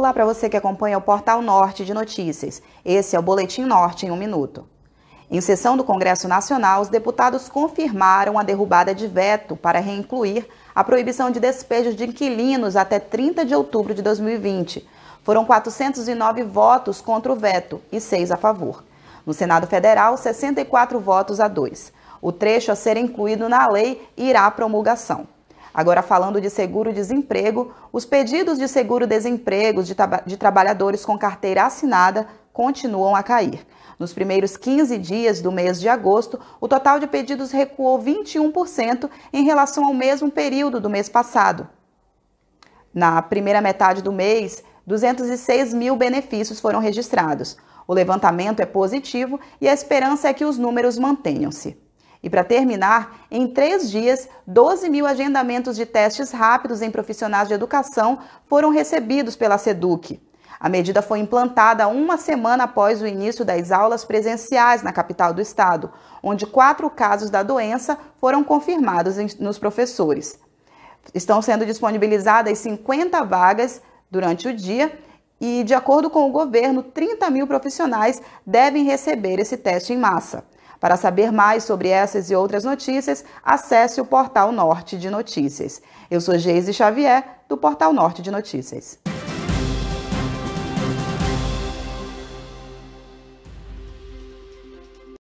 Olá para você que acompanha o Portal Norte de Notícias. Esse é o Boletim Norte em um minuto. Em sessão do Congresso Nacional, os deputados confirmaram a derrubada de veto para reincluir a proibição de despejos de inquilinos até 30 de outubro de 2020. Foram 409 votos contra o veto e 6 a favor. No Senado Federal, 64 votos a 2. O trecho a ser incluído na lei irá à promulgação. Agora, falando de seguro-desemprego, os pedidos de seguro-desemprego de, de, trabalhadores com carteira assinada continuam a cair. Nos primeiros 15 dias do mês de agosto, o total de pedidos recuou 21% em relação ao mesmo período do mês passado. Na primeira metade do mês, 206 mil benefícios foram registrados. O levantamento é positivo e a esperança é que os números mantenham-se. E para terminar, em três dias, 12 mil agendamentos de testes rápidos em profissionais de educação foram recebidos pela SEDUC. A medida foi implantada uma semana após o início das aulas presenciais na capital do estado, onde quatro casos da doença foram confirmados nos professores. Estão sendo disponibilizadas 50 vagas durante o dia e, de acordo com o governo, 30 mil profissionais devem receber esse teste em massa. Para saber mais sobre essas e outras notícias, acesse o Portal Norte de Notícias. Eu sou Geise Xavier, do Portal Norte de Notícias.